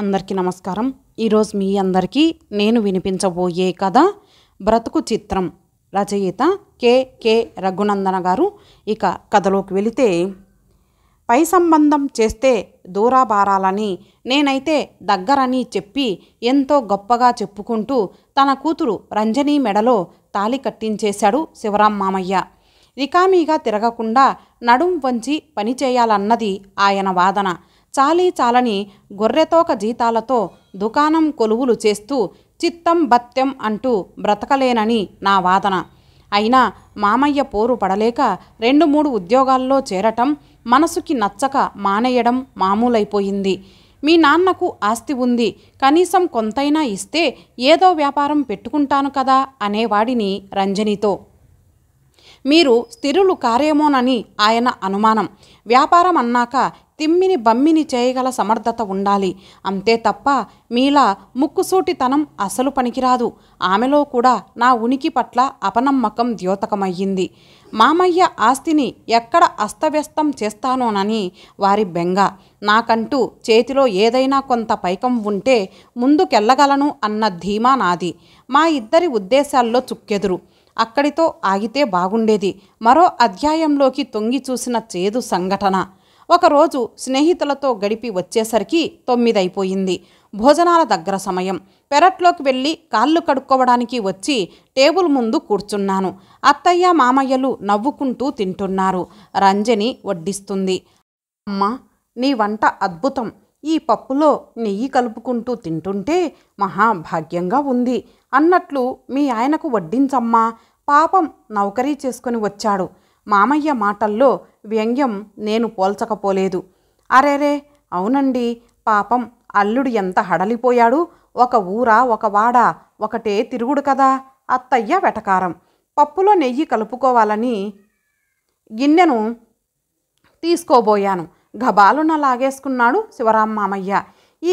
అందరికీ నమస్కారం ఈరోజు మీ అందరికీ నేను వినిపించబోయే కథ బ్రతుకు చిత్రం రచయిత కె కె రఘునందన గారు ఇక కథలోకి వెళితే పై సంబంధం చేస్తే దూరాబారాలని నేనైతే దగ్గరని చెప్పి ఎంతో గొప్పగా చెప్పుకుంటూ తన కూతురు రంజని మెడలో తాలి కట్టించేశాడు శివరాం మామయ్య రికామీగా తిరగకుండా నడుం వంచి పనిచేయాలన్నది ఆయన వాదన చాలీ చాలని గొర్రెతోక జీతాలతో దుకాణం కొలువులు చేస్తూ చిత్తం బత్యం అంటూ బ్రతకలేనని నా వాదన అయినా మామయ్య పోరు పడలేక రెండు మూడు ఉద్యోగాల్లో చేరటం మనసుకి నచ్చక మానేయడం మామూలైపోయింది మీ నాన్నకు ఆస్తి ఉంది కనీసం కొంతైనా ఇస్తే ఏదో వ్యాపారం పెట్టుకుంటాను కదా అనేవాడిని రంజనితో మీరు స్థిరులు కారేమోనని ఆయన అనుమానం వ్యాపారం అన్నాక తిమ్మిని బమ్మిని చేయగల సమర్థత ఉండాలి అంతే తప్ప మీలా ముక్కుసూటితనం అసలు పనికిరాదు ఆమెలో కూడా నా ఉనికి పట్ల అపనమ్మకం ద్యోతకమయ్యింది మామయ్య ఆస్తిని ఎక్కడ అస్తవ్యస్తం చేస్తానోనని వారి బెంగ నాకంటూ చేతిలో ఏదైనా కొంత పైకం ఉంటే ముందుకెళ్ళగలను అన్న ధీమా నాది మా ఇద్దరి ఉద్దేశాల్లో చుక్కెదురు అక్కడితో ఆగితే బాగుండేది మరో అధ్యాయంలోకి తొంగి చూసిన చేదు సంఘటన ఒకరోజు స్నేహితులతో గడిపి వచ్చేసరికి తొమ్మిదైపోయింది భోజనాల దగ్గర సమయం పెరట్లోకి వెళ్ళి కాళ్ళు కడుక్కోవడానికి వచ్చి టేబుల్ ముందు కూర్చున్నాను అత్తయ్య మామయ్యలు నవ్వుకుంటూ తింటున్నారు రంజని వడ్డిస్తుంది అమ్మ నీ వంట అద్భుతం ఈ పప్పులో నెయ్యి కలుపుకుంటూ తింటుంటే మహాభాగ్యంగా ఉంది అన్నట్లు మీ ఆయనకు వడ్డించమ్మా పాపం నౌకరీ చేసుకుని వచ్చాడు మామయ్య మాటల్లో వ్యంగ్యం నేను పోల్చకపోలేదు అరేరే అవునండి పాపం అల్లుడు ఎంత హడలిపోయాడు ఒక ఊరా ఒక వాడ ఒకటే తిరుగుడు కదా అత్తయ్య వెటకారం పప్పులో నెయ్యి కలుపుకోవాలని గిన్నెను తీసుకోబోయాను గబాలున లాగేసుకున్నాడు శివరాం మామయ్య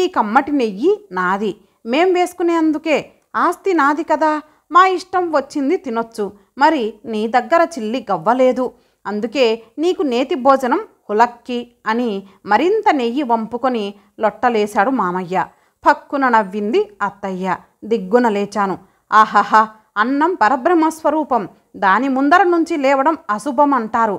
ఈ కమ్మటి నెయ్యి నాది మేం వేసుకునేందుకే ఆస్తి నాది కదా మా ఇష్టం వచ్చింది తినొచ్చు మరి నీ దగ్గర చిల్లి గవ్వలేదు అందుకే నీకు నేతి భోజనం హులక్కి అని మరింత నెయ్యి వంపుకొని లొట్టలేశాడు మామయ్య పక్కున నవ్వింది అత్తయ్య దిగ్గున లేచాను ఆహహా అన్నం పరబ్రహ్మస్వరూపం దాని ముందర నుంచి లేవడం అశుభం అంటారు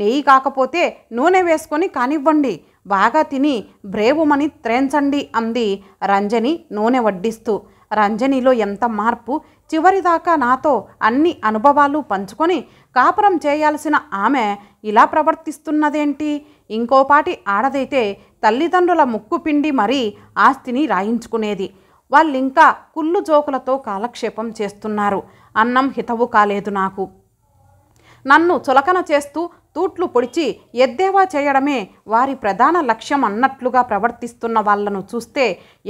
నెయ్యి కాకపోతే నూనె వేసుకొని కానివ్వండి బాగా తిని బ్రేవుమని త్రేంచండి అంది రంజని నూనె వడ్డిస్తూ రంజనిలో ఎంత మార్పు చివరిదాకా నాతో అన్ని అనుభవాలు పంచుకొని కాపురం చేయాల్సిన ఆమె ఇలా ప్రవర్తిస్తున్నదేంటి ఇంకోపాటి ఆడదైతే తల్లిదండ్రుల ముక్కు పిండి మరీ ఆస్తిని రాయించుకునేది వాళ్ళింకా కుళ్ళు జోకులతో కాలక్షేపం చేస్తున్నారు అన్నం హితవు కాలేదు నాకు నన్ను చులకన చేస్తూ తూట్లు పొడిచి ఎద్దేవా చేయడమే వారి ప్రధాన లక్ష్యం అన్నట్లుగా ప్రవర్తిస్తున్న వాళ్లను చూస్తే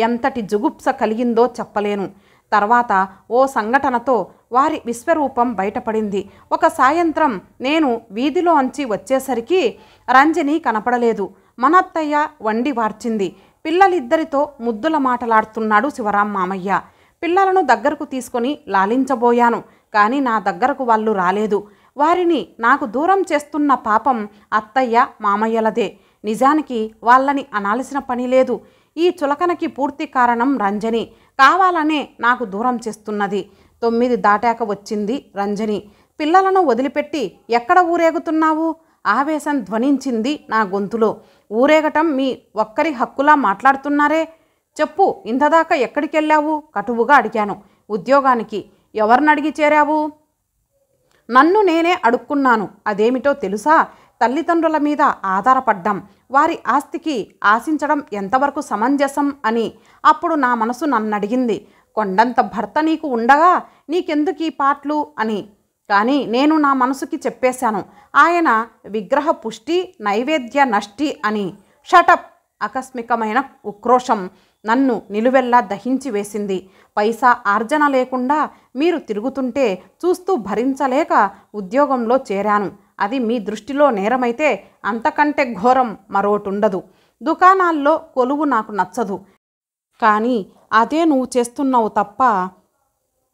ఎంతటి జుగుప్స కలిగిందో చెప్పలేను తర్వాత ఓ సంఘటనతో వారి విశ్వరూపం బయటపడింది ఒక సాయంత్రం నేను వీధిలో అంచి వచ్చేసరికి రంజని కనపడలేదు మనత్తయ్య వండి వార్చింది పిల్లలిద్దరితో ముద్దుల మాటలాడుతున్నాడు శివరాం మామయ్య పిల్లలను దగ్గరకు తీసుకొని లాలించబోయాను కానీ నా దగ్గరకు వాళ్ళు రాలేదు వారిని నాకు దూరం చేస్తున్న పాపం అత్తయ్య మామయ్యలదే నిజానికి వాళ్ళని అనాల్సిన పని లేదు ఈ చులకనకి పూర్తి కారణం రంజని కావాలనే నాకు దూరం చేస్తున్నది తొమ్మిది దాటాక వచ్చింది రంజని పిల్లలను వదిలిపెట్టి ఎక్కడ ఊరేగుతున్నావు ఆవేశం ధ్వనించింది నా గొంతులో ఊరేగటం మీ ఒక్కరి హక్కులా మాట్లాడుతున్నారే చెప్పు ఇంతదాకా ఎక్కడికెళ్ళావు కటువుగా అడిగాను ఉద్యోగానికి ఎవరినడిగి చేరావు నన్ను నేనే అడుక్కున్నాను అదేమిటో తెలుసా తల్లిదండ్రుల మీద ఆధారపడ్డం వారి ఆస్తికి ఆశించడం ఎంతవరకు సమంజసం అని అప్పుడు నా మనసు నన్నడిగింది కొండంత భర్త నీకు ఉండగా నీకెందుకు ఈ పాటలు అని కానీ నేను నా మనసుకి చెప్పేశాను ఆయన విగ్రహ పుష్టి నైవేద్య నష్టి అని షటప్ ఆకస్మికమైన ఉక్రోషం నన్ను నిలువెల్లా దహించి వేసింది పైసా ఆర్జన లేకుండా మీరు తిరుగుతుంటే చూస్తూ భరించలేక ఉద్యోగంలో చేరాను అది మీ దృష్టిలో నేరమైతే అంతకంటే ఘోరం మరోటుండదు దుకాణాల్లో కొలువు నాకు నచ్చదు కానీ అదే నువ్వు చేస్తున్నావు తప్ప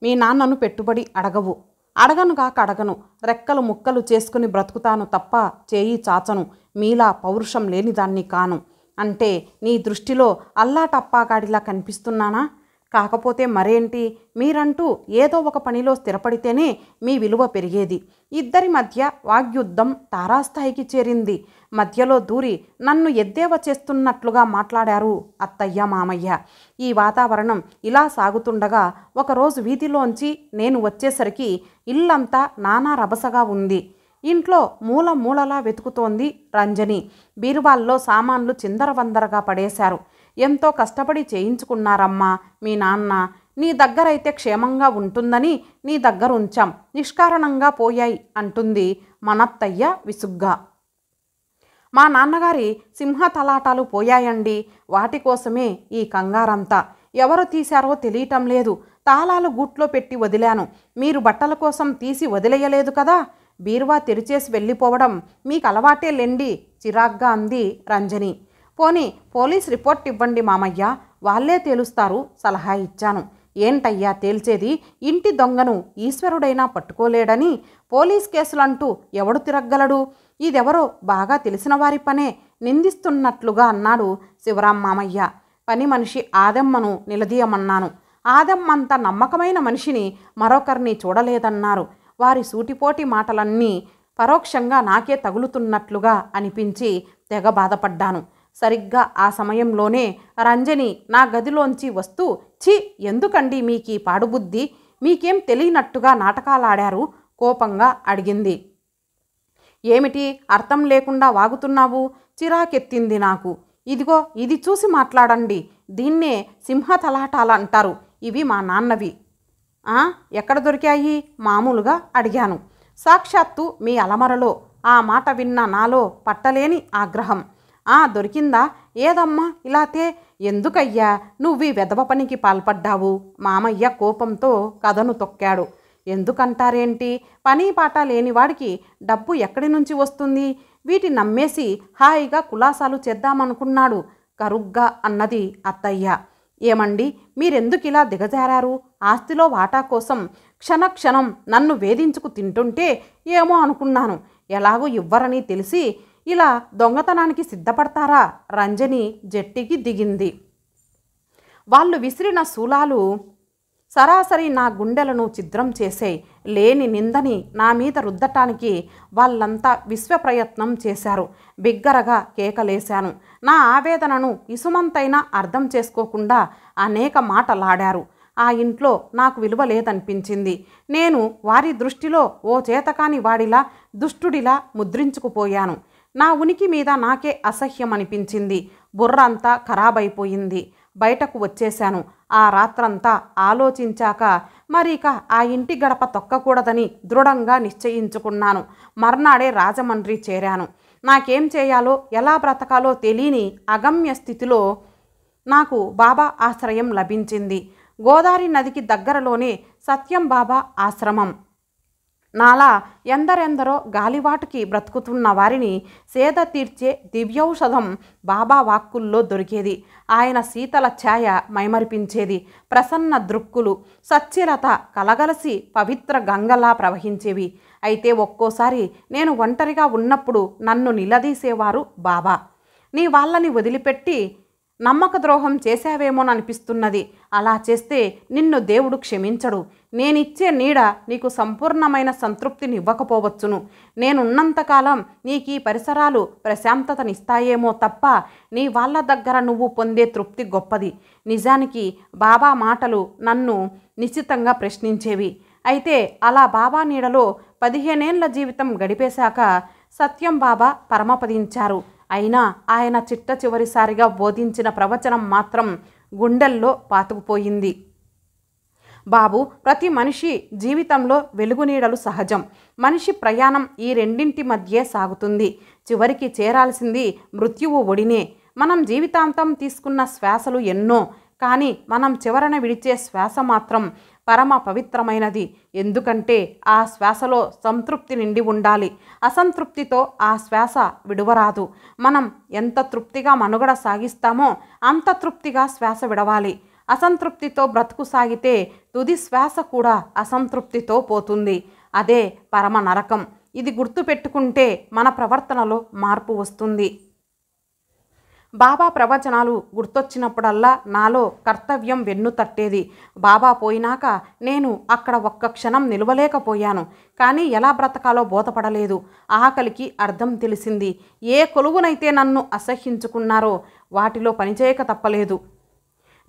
మీ నాన్నను పెట్టుబడి అడగవు అడగను కాక అడగను రెక్కలు ముక్కలు చేసుకుని బ్రతుకుతాను తప్ప చేయి చాచను మీలా పౌరుషం లేనిదాన్ని కాను అంటే నీ దృష్టిలో అల్లా టప్పాకాడిలా కనిపిస్తున్నానా కాకపోతే మరేంటి మీరంటూ ఏదో ఒక పనిలో స్థిరపడితేనే మీ విలువ పెరిగేది ఇద్దరి మధ్య వాగ్యుద్ధం తారాస్థాయికి చేరింది మధ్యలో దూరి నన్ను ఎద్దేవ చేస్తున్నట్లుగా మాట్లాడారు అత్తయ్య మామయ్య ఈ వాతావరణం ఇలా సాగుతుండగా ఒకరోజు వీధిలోంచి నేను వచ్చేసరికి ఇల్లంతా నానా రభసగా ఉంది ఇంట్లో మూల మూలలా వెతుకుతోంది రంజని బీరువాల్లో సామాన్లు చిందరవందరగా పడేశారు ఎంతో కష్టపడి చేయించుకున్నారమ్మా మీ నాన్న నీ దగ్గరైతే క్షేమంగా ఉంటుందని నీ దగ్గర ఉంచాం నిష్కారణంగా పోయాయి అంటుంది మనత్తయ్య విసుగ్గా మా నాన్నగారి సింహ తలాటాలు పోయాయండి వాటి కోసమే ఈ కంగారంతా ఎవరు తీశారో తెలియటం లేదు తాళాలు గూట్లో పెట్టి వదిలాను మీరు బట్టల కోసం తీసి వదిలేయలేదు కదా బీరువా తెరిచేసి వెళ్ళిపోవడం మీకు అలవాటే లెండి చిరాగ్గా అంది రంజని పోనీ పోలీస్ రిపోర్ట్ ఇవ్వండి మామయ్య వాళ్లే తేలుస్తారు సలహా ఇచ్చాను ఏంటయ్యా తేల్చేది ఇంటి దొంగను ఈశ్వరుడైనా పట్టుకోలేడని పోలీస్ కేసులంటూ ఎవడు తిరగ్గలడు ఇదెవరో బాగా తెలిసిన వారి పనే నిందిస్తున్నట్లుగా అన్నాడు శివరాం మామయ్య పని మనిషి ఆదమ్మను నిలదీయమన్నాను ఆదమ్మంత నమ్మకమైన మనిషిని మరొకరిని చూడలేదన్నారు వారి సూటిపోటి మాటలన్నీ పరోక్షంగా నాకే తగులుతున్నట్లుగా అనిపించి తెగ బాధపడ్డాను సరిగ్గా ఆ సమయంలోనే రంజని నా గదిలోంచి వస్తూ ఛీ ఎందుకండి ఈ పాడుబుద్ధి మీకేం తెలియనట్టుగా నాటకాలాడారు కోపంగా అడిగింది ఏమిటి అర్థం లేకుండా వాగుతున్నావు చిరాకెత్తింది నాకు ఇదిగో ఇది చూసి మాట్లాడండి దీన్నే సింహతలాటాలంటారు ఇవి మా నాన్నవి ఎక్కడ దొరికాయి మామూలుగా అడిగాను సాక్షాత్తు మీ అలమరలో ఆ మాట విన్న నాలో పట్టలేని ఆగ్రహం ఆ దొరికిందా ఏదమ్మా ఇలాతే ఎందుకయ్యా నువ్వు ఈ వెధవ పనికి పాల్పడ్డావు మామయ్య కోపంతో కథను తొక్కాడు ఎందుకంటారేంటి పని పాట లేనివాడికి డబ్బు ఎక్కడి నుంచి వస్తుంది వీటి నమ్మేసి హాయిగా కులాసాలు చేద్దామనుకున్నాడు కరుగ్గా అన్నది అత్తయ్య ఏమండి మీరెందుకు ఇలా దిగజారారు ఆస్తిలో వాటా కోసం క్షణక్షణం నన్ను వేధించుకు తింటుంటే ఏమో అనుకున్నాను ఎలాగో ఇవ్వరని తెలిసి ఇలా దొంగతనానికి సిద్ధపడతారా రంజని జట్టికి దిగింది వాళ్ళు విసిరిన శూలాలు సరాసరి నా గుండెలను చిద్రం చేశాయి లేని నిందని నా మీద రుద్దటానికి వాళ్ళంతా విశ్వప్రయత్నం చేశారు బిగ్గరగా కేకలేశాను నా ఆవేదనను ఇసుమంతైనా అర్థం చేసుకోకుండా అనేక మాటలాడారు ఆ ఇంట్లో నాకు విలువ లేదనిపించింది నేను వారి దృష్టిలో ఓ చేతకాని వాడిలా దుష్టుడిలా ముద్రించుకుపోయాను నా ఉనికి మీద నాకే అసహ్యం అనిపించింది బుర్ర అంతా ఖరాబైపోయింది బయటకు వచ్చేశాను ఆ రాత్రంతా ఆలోచించాక మరిక ఆ ఇంటి గడప తొక్కకూడదని దృఢంగా నిశ్చయించుకున్నాను మర్నాడే రాజమండ్రి చేరాను నాకేం చేయాలో ఎలా బ్రతకాలో తెలియని అగమ్య స్థితిలో నాకు బాబా ఆశ్రయం లభించింది గోదావరి నదికి దగ్గరలోనే సత్యం బాబా ఆశ్రమం నాలా ఎందరెందరో గాలివాటుకి బ్రతుకుతున్న వారిని సేద తీర్చే దివ్యౌషధం బాబా వాక్కుల్లో దొరికేది ఆయన శీతల ఛాయ మైమరిపించేది ప్రసన్న దృక్కులు సచ్చిరత కలగలసి పవిత్ర గంగలా ప్రవహించేవి అయితే ఒక్కోసారి నేను ఒంటరిగా ఉన్నప్పుడు నన్ను నిలదీసేవారు బాబా నీ వాళ్ళని వదిలిపెట్టి నమ్మక ద్రోహం చేశావేమోననిపిస్తున్నది అలా చేస్తే నిన్ను దేవుడు క్షమించడు నేనిచ్చే నీడ నీకు సంపూర్ణమైన సంతృప్తినివ్వకపోవచ్చును నేనున్నంతకాలం నీకు ఈ పరిసరాలు ప్రశాంతతనిస్తాయేమో తప్ప నీ వాళ్ళ దగ్గర నువ్వు పొందే తృప్తి గొప్పది నిజానికి బాబా మాటలు నన్ను నిశ్చితంగా ప్రశ్నించేవి అయితే అలా బాబా నీడలో పదిహేనేళ్ల జీవితం గడిపేశాక సత్యం బాబా పరమపదించారు అయినా ఆయన చిట్ట చివరిసారిగా బోధించిన ప్రవచనం మాత్రం గుండెల్లో పాతుకుపోయింది బాబు ప్రతి మనిషి జీవితంలో వెలుగునీడలు సహజం మనిషి ప్రయాణం ఈ రెండింటి మధ్యే సాగుతుంది చివరికి చేరాల్సింది మృత్యువు ఒడినే మనం జీవితాంతం తీసుకున్న శ్వాసలు ఎన్నో కానీ మనం చివరన విడిచే శ్వాస మాత్రం పరమ పవిత్రమైనది ఎందుకంటే ఆ శ్వాసలో సంతృప్తి నిండి ఉండాలి అసంతృప్తితో ఆ శ్వాస విడువరాదు మనం ఎంత తృప్తిగా మనుగడ సాగిస్తామో అంత తృప్తిగా శ్వాస విడవాలి అసంతృప్తితో బ్రతుకు సాగితే తుది శ్వాస కూడా అసంతృప్తితో పోతుంది అదే పరమ నరకం ఇది గుర్తుపెట్టుకుంటే మన ప్రవర్తనలో మార్పు వస్తుంది బాబా ప్రవచనాలు గుర్తొచ్చినప్పుడల్లా నాలో కర్తవ్యం వెన్ను తట్టేది బాబా పోయినాక నేను అక్కడ ఒక్క క్షణం నిలవలేకపోయాను కానీ ఎలా బ్రతకాలో బోధపడలేదు ఆకలికి అర్థం తెలిసింది ఏ కొలువునైతే నన్ను అసహ్యించుకున్నారో వాటిలో పనిచేయక తప్పలేదు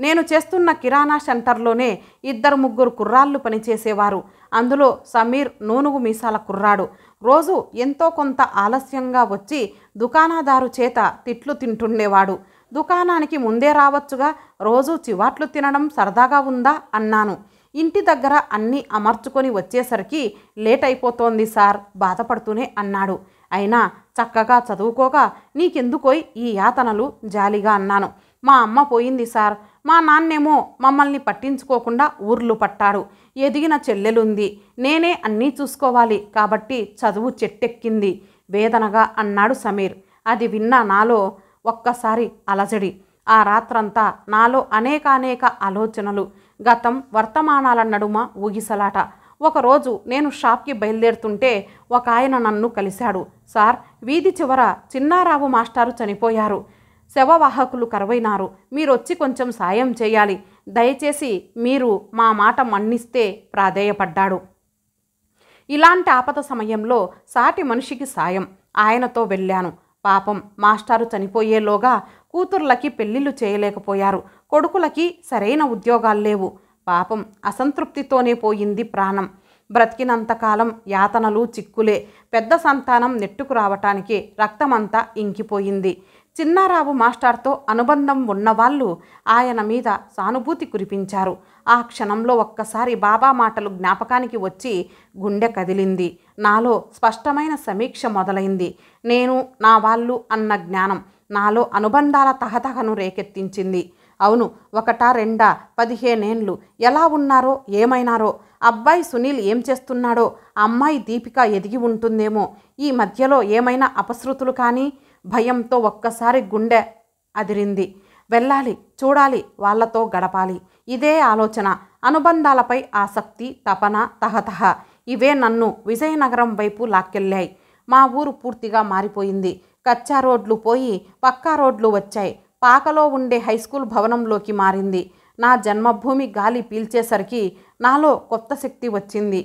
నేను చేస్తున్న కిరాణా సెంటర్లోనే ఇద్దరు ముగ్గురు కుర్రాళ్ళు పనిచేసేవారు అందులో సమీర్ నూనుగు మీసాల కుర్రాడు రోజు ఎంతో కొంత ఆలస్యంగా వచ్చి దుకాణాదారు చేత తిట్లు తింటుండేవాడు దుకాణానికి ముందే రావచ్చుగా రోజు చివాట్లు తినడం సరదాగా ఉందా అన్నాను ఇంటి దగ్గర అన్నీ అమర్చుకొని వచ్చేసరికి లేట్ అయిపోతోంది సార్ బాధపడుతూనే అన్నాడు అయినా చక్కగా చదువుకోగా నీకెందుకోయ్ ఈ యాతనలు జాలిగా అన్నాను మా అమ్మ పోయింది సార్ మా నాన్నేమో మమ్మల్ని పట్టించుకోకుండా ఊర్లు పట్టారు ఎదిగిన చెల్లెలుంది నేనే అన్నీ చూసుకోవాలి కాబట్టి చదువు చెట్టెక్కింది వేదనగా అన్నాడు సమీర్ అది విన్న నాలో ఒక్కసారి అలజడి ఆ రాత్రంతా నాలో అనేకానేక ఆలోచనలు గతం వర్తమానాల నడుమ ఊగిసలాట ఒకరోజు నేను షాప్కి బయలుదేరుతుంటే ఒక ఆయన నన్ను కలిశాడు సార్ వీధి చివర చిన్నారావు మాస్టారు చనిపోయారు శవవాహకులు కరువైనారు మీరొచ్చి కొంచెం సాయం చేయాలి దయచేసి మీరు మా మాట మన్నిస్తే ప్రాధేయపడ్డాడు ఇలాంటి ఆపద సమయంలో సాటి మనిషికి సాయం ఆయనతో వెళ్ళాను పాపం మాస్టారు చనిపోయేలోగా కూతుర్లకి పెళ్లిళ్ళు చేయలేకపోయారు కొడుకులకి సరైన ఉద్యోగాలు లేవు పాపం అసంతృప్తితోనే పోయింది ప్రాణం బ్రతికినంతకాలం యాతనలు చిక్కులే పెద్ద సంతానం నెట్టుకు రావటానికి రక్తమంతా ఇంకిపోయింది చిన్నారావు మాస్టార్తో అనుబంధం ఉన్నవాళ్ళు ఆయన మీద సానుభూతి కురిపించారు ఆ క్షణంలో ఒక్కసారి బాబా మాటలు జ్ఞాపకానికి వచ్చి గుండె కదిలింది నాలో స్పష్టమైన సమీక్ష మొదలైంది నేను నా వాళ్ళు అన్న జ్ఞానం నాలో అనుబంధాల తహతహను రేకెత్తించింది అవును ఒకటా రెండా పదిహేనేండ్లు ఎలా ఉన్నారో ఏమైనారో అబ్బాయి సునీల్ ఏం చేస్తున్నాడో అమ్మాయి దీపిక ఎదిగి ఉంటుందేమో ఈ మధ్యలో ఏమైనా అపశృతులు కానీ భయంతో ఒక్కసారి గుండె అదిరింది వెళ్ళాలి చూడాలి వాళ్లతో గడపాలి ఇదే ఆలోచన అనుబంధాలపై ఆసక్తి తపన తహతహ ఇవే నన్ను విజయనగరం వైపు లాక్కెళ్ళాయి మా ఊరు పూర్తిగా మారిపోయింది కచ్చా రోడ్లు పోయి పక్కా రోడ్లు వచ్చాయి పాకలో ఉండే హైస్కూల్ భవనంలోకి మారింది నా జన్మభూమి గాలి పీల్చేసరికి నాలో కొత్త శక్తి వచ్చింది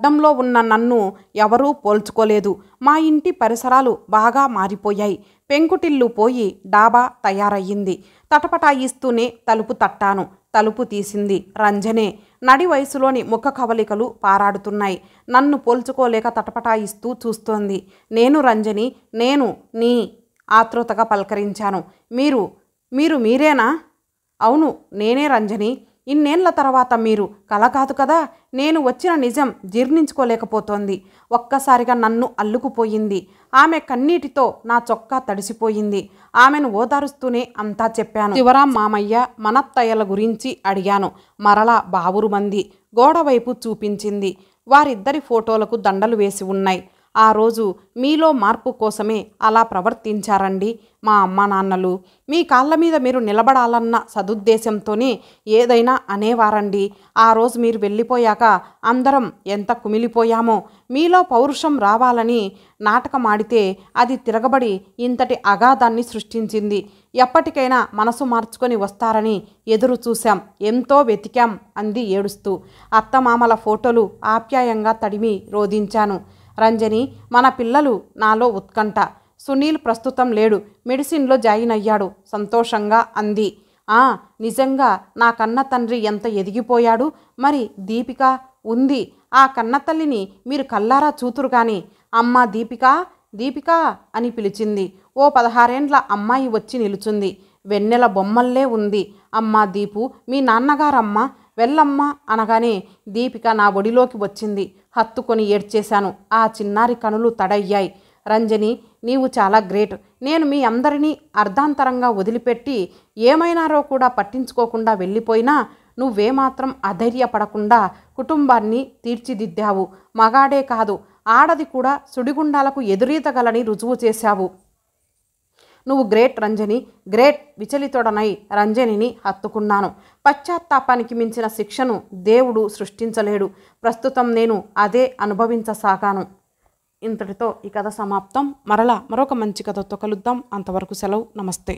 అడ్డంలో ఉన్న నన్ను ఎవరూ పోల్చుకోలేదు మా ఇంటి పరిసరాలు బాగా మారిపోయాయి పెంకుటిల్లు పోయి డాబా తయారయ్యింది తటపటాయిస్తూనే తలుపు తట్టాను తలుపు తీసింది రంజనే నడి వయసులోని ముఖ కవలికలు పారాడుతున్నాయి నన్ను పోల్చుకోలేక తటపటాయిస్తూ చూస్తోంది నేను రంజని నేను నీ ఆతృతగా పలకరించాను మీరు మీరు మీరేనా అవును నేనే రంజని ఇన్నేళ్ల తర్వాత మీరు కల కాదు కదా నేను వచ్చిన నిజం జీర్ణించుకోలేకపోతోంది ఒక్కసారిగా నన్ను అల్లుకుపోయింది ఆమె కన్నీటితో నా చొక్కా తడిసిపోయింది ఆమెను ఓదారుస్తూనే అంతా చెప్పాను శివరాం మామయ్య మనత్తయ్యల గురించి అడిగాను మరలా బావురు మంది గోడవైపు చూపించింది వారిద్దరి ఫోటోలకు దండలు వేసి ఉన్నాయి ఆ రోజు మీలో మార్పు కోసమే అలా ప్రవర్తించారండి మా అమ్మ నాన్నలు మీ కాళ్ళ మీద మీరు నిలబడాలన్న సదుద్దేశంతోనే ఏదైనా అనేవారండి ఆ రోజు మీరు వెళ్ళిపోయాక అందరం ఎంత కుమిలిపోయామో మీలో పౌరుషం రావాలని నాటకమాడితే అది తిరగబడి ఇంతటి అగాధాన్ని సృష్టించింది ఎప్పటికైనా మనసు మార్చుకొని వస్తారని ఎదురు చూశాం ఎంతో వెతికాం అంది ఏడుస్తూ అత్తమామల ఫోటోలు ఆప్యాయంగా తడిమి రోధించాను రంజని మన పిల్లలు నాలో ఉత్కంఠ సునీల్ ప్రస్తుతం లేడు మెడిసిన్లో జాయిన్ అయ్యాడు సంతోషంగా అంది ఆ నిజంగా నా కన్న తండ్రి ఎంత ఎదిగిపోయాడు మరి దీపిక ఉంది ఆ కన్న తల్లిని మీరు కల్లారా చూతురు కానీ అమ్మ దీపిక దీపిక అని పిలిచింది ఓ పదహారేండ్ల అమ్మాయి వచ్చి నిలుచుంది వెన్నెల బొమ్మల్లే ఉంది అమ్మా దీపు మీ నాన్నగారమ్మ వెళ్ళమ్మ అనగానే దీపిక నా ఒడిలోకి వచ్చింది హత్తుకొని ఏడ్చేశాను ఆ చిన్నారి కనులు తడయ్యాయి రంజని నీవు చాలా గ్రేట్ నేను మీ అందరినీ అర్ధాంతరంగా వదిలిపెట్టి ఏమైనారో కూడా పట్టించుకోకుండా వెళ్ళిపోయినా నువ్వేమాత్రం అధైర్యపడకుండా కుటుంబాన్ని తీర్చిదిద్దావు మగాడే కాదు ఆడది కూడా సుడిగుండాలకు ఎదురీతగలని రుజువు చేశావు నువ్వు గ్రేట్ రంజని గ్రేట్ విచలితుడనై రంజనిని హత్తుకున్నాను పశ్చాత్తాపానికి మించిన శిక్షను దేవుడు సృష్టించలేడు ప్రస్తుతం నేను అదే అనుభవించసాగాను ఇంతటితో ఈ కథ సమాప్తం మరలా మరొక మంచి కథతో కలుద్దాం అంతవరకు సెలవు నమస్తే